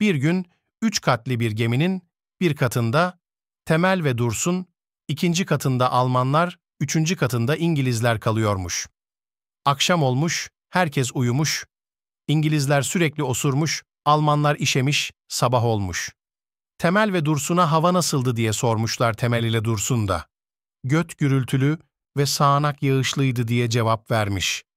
Bir gün üç katlı bir geminin bir katında Temel ve Dursun, ikinci katında Almanlar, üçüncü katında İngilizler kalıyormuş. Akşam olmuş, herkes uyumuş, İngilizler sürekli osurmuş, Almanlar işemiş, sabah olmuş. Temel ve Dursun'a hava nasıldı diye sormuşlar Temel ile Dursun da. Göt gürültülü ve sağanak yağışlıydı diye cevap vermiş.